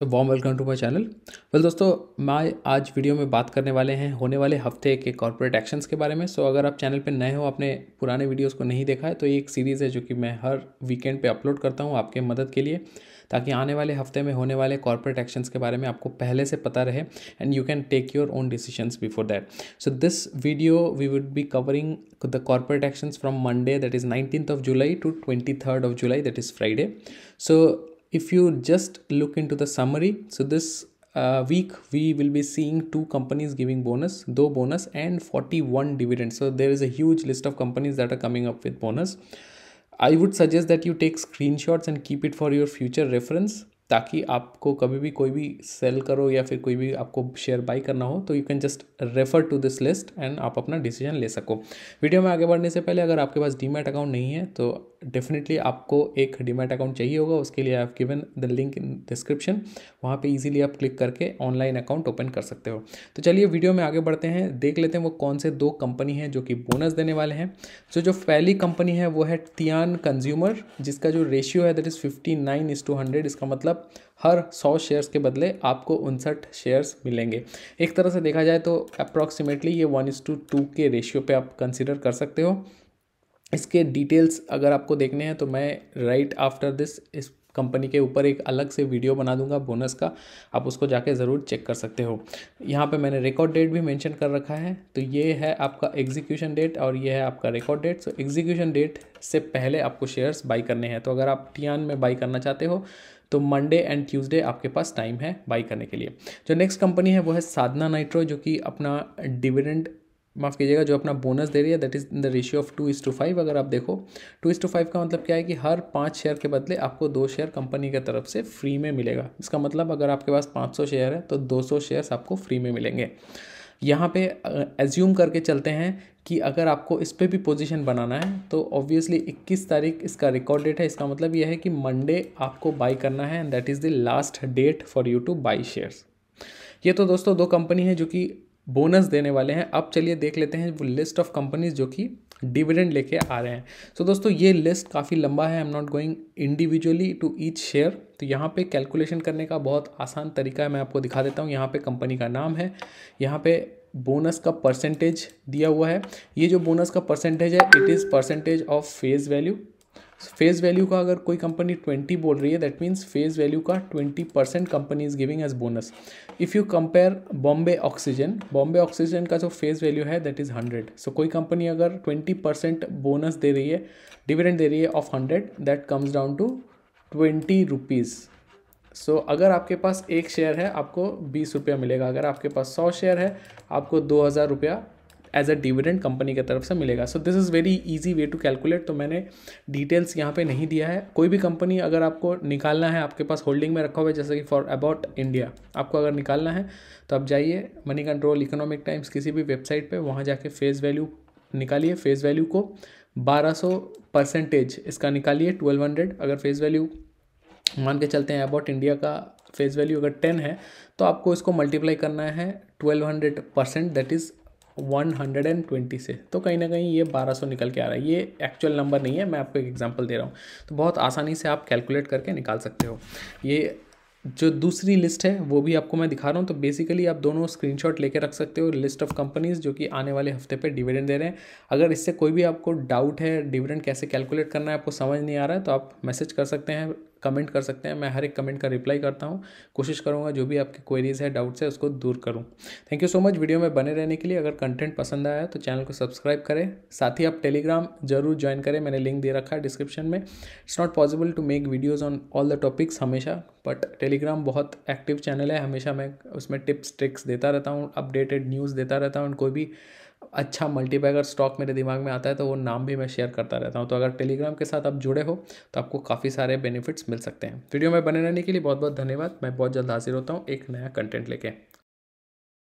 तो warm welcome to my channel well दोस्तों मैं आज वीडियो में बात करने वाले हैं होने वाले हफ्ते के कॉर्पोरेट एक्शंस के बारे में सो so, अगर आप चैनल पर नए हो आपने पुराने वीडियोस को नहीं देखा है तो ये एक सीरीज़ है जो कि मैं हर वीकेंड पे अपलोड करता हूँ आपके मदद के लिए ताकि आने वाले हफ्ते में होने वाले कॉर्पोरेट एक्शंस के बारे में आपको पहले से पता रहे and you can take your own decisions before that so this video we would be covering the corporate actions from Monday that is nineteen of July to twenty third of July that is Friday so if you just look into the summary so this uh, week we will be seeing two companies giving bonus though bonus and 41 dividends so there is a huge list of companies that are coming up with bonus i would suggest that you take screenshots and keep it for your future reference ताकि आपको कभी भी कोई भी cell करो या फिर कोई भी आपको शेयर बाई करना हो तो you can just refer to this list and आप अपना डिसीजन ले सको वीडियो में आगे बढ़ने से पहले अगर आपके पास डीमेट अकाउंट नहीं है तो डेफिनेटली आपको एक डीमेट अकाउंट चाहिए होगा उसके लिए I given the link in description वहाँ पर ईजिली आप क्लिक करके ऑनलाइन अकाउंट ओपन कर सकते हो तो चलिए वीडियो में आगे बढ़ते हैं देख लेते हैं वो कौन से दो कंपनी हैं जो कि बोनस देने वाले हैं तो जो पहली कंपनी है वो है तियान कंज्यूमर जिसका जो रेशियो है that is fifty nine is to hundred इसका मतलब मतलब हर 100 शेयर्स के बदले आपको उनसठ शेयर्स मिलेंगे एक तरह से देखा जाए तो अप्रॉक्सीमेटली ये one is to two two ratio पे आप कंसिडर कर सकते हो इसके डिटेल्स अगर आपको देखने हैं तो मैं राइट आफ्टर दिस इस कंपनी के ऊपर एक अलग से वीडियो बना दूंगा बोनस का आप उसको जाके ज़रूर चेक कर सकते हो यहाँ पे मैंने रिकॉर्ड डेट भी मेंशन कर रखा है तो ये है आपका एग्जीक्यूशन डेट और ये है आपका record date so execution date से पहले आपको शेयर्स बाई करने हैं तो अगर आप टियान में बाई करना चाहते हो तो मंडे एंड ट्यूसडे आपके पास टाइम है बाई करने के लिए जो नेक्स्ट कंपनी है वो है साधना नाइट्रो जो कि अपना डिविडेंड माफ़ कीजिएगा जो अपना बोनस दे रही है that is the ratio of two is to five अगर आप देखो टू इज़ टू फाइव का मतलब क्या है कि हर पाँच शेयर के बदले आपको दो शेयर कंपनी की तरफ से फ्री में मिलेगा इसका मतलब अगर आपके पास पाँच सौ शेयर है तो दो सौ शेयर्स आपको फ्री में मिलेंगे यहाँ पे एज्यूम करके चलते हैं कि अगर आपको इस पर भी पोजीशन बनाना है तो ऑब्वियसली 21 तारीख इसका रिकॉर्ड डेट है इसका मतलब यह है कि मंडे आपको बाई करना है and that is the last date for you to buy shares ये तो दोस्तों दो कंपनी है जो कि बोनस देने वाले हैं अब चलिए देख लेते हैं वो लिस्ट ऑफ कंपनीज जो कि डिविडेंड लेके आ रहे हैं सो so, दोस्तों ये लिस्ट काफ़ी लंबा है I am not going individually to each share तो यहाँ पे कैलकुलेशन करने का बहुत आसान तरीका है मैं आपको दिखा देता हूँ यहाँ पे कंपनी का नाम है यहाँ पे बोनस का परसेंटेज दिया हुआ है ये जो बोनस का परसेंटेज है it is percentage of face value face value का अगर कोई कंपनी ट्वेंटी बोल रही है दैट मीन्स फेस वैल्यू का twenty percent company is giving as bonus if you compare Bombay oxygen Bombay oxygen का जो फेस वैल्यू है दैट इज़ हंड्रेड सो कोई कंपनी अगर ट्वेंटी परसेंट बोनस दे रही है डिविडेंड दे रही है of hundred that comes down to twenty rupees so so, अगर आपके पास एक शेयर है आपको बीस रुपया मिलेगा अगर आपके पास सौ शेयर है आपको दो हज़ार रुपया एज अ डिविडेंड कंपनी की तरफ से मिलेगा so this is very easy way to calculate तो मैंने डिटेल्स यहाँ पे नहीं दिया है कोई भी कंपनी अगर आपको निकालना है आपके पास होल्डिंग में रखा हुआ है जैसे कि फॉर अबाउट इंडिया आपको अगर निकालना है तो आप जाइए मनी कंट्रोल इकोनॉमिक टाइम्स किसी भी वेबसाइट पर वहाँ जाके फेस वैल्यू निकालिए फेस वैल्यू को सौ परसेंटेज इसका निकालिए हंड्रेड अगर फेस वैल्यू मान के चलते हैं अबाउट इंडिया का फेस वैल्यू अगर टेन है तो आपको इसको मल्टीप्लाई करना है twelve hundred percent that is 120 से तो कहीं ना कहीं ये 1200 निकल के आ रहा है ये एक्चुअल नंबर नहीं है मैं आपको एक एग्जांपल दे रहा हूँ तो बहुत आसानी से आप कैलकुलेट करके निकाल सकते हो ये जो दूसरी लिस्ट है वो भी आपको मैं दिखा रहा हूँ तो बेसिकली आप दोनों स्क्रीनशॉट लेके रख सकते हो लिस्ट ऑफ कंपनीज जो कि आने वाले हफ्ते पे डिविडेंड दे रहे हैं अगर इससे कोई भी आपको डाउट है डिविडेंड कैसे कैलकुलेट करना है आपको समझ नहीं आ रहा है तो आप मैसेज कर सकते हैं कमेंट कर सकते हैं मैं हर एक कमेंट का रिप्लाई करता हूँ कोशिश करूँगा जो भी आपकी क्वेरीज है डाउट्स है उसको दूर करूँ thank you so much video में बने रहने के लिए अगर कंटेंट पसंद आया तो चैनल को सब्सक्राइब करें साथ ही आप टेलीग्राम जरूर ज्वाइन करें मैंने लिंक दे रखा है डिस्क्रिप्शन में it's not possible to make videos on all the topics हमेशा बट टेलीग्राम बहुत एक्टिव चैनल है हमेशा मैं उसमें टिप्स ट्रिक्स देता रहता हूँ अपडेटेड न्यूज़ देता रहता हूँ कोई भी अच्छा मल्टीबैगर स्टॉक मेरे दिमाग में आता है तो वो नाम भी मैं शेयर करता रहता हूँ तो अगर टेलीग्राम के साथ आप जुड़े हो तो आपको काफ़ी सारे बेनिफिट्स मिल सकते हैं वीडियो में बने रहने के लिए बहुत बहुत धन्यवाद मैं बहुत जल्द हाजिर होता हूँ एक नया कंटेंट लेके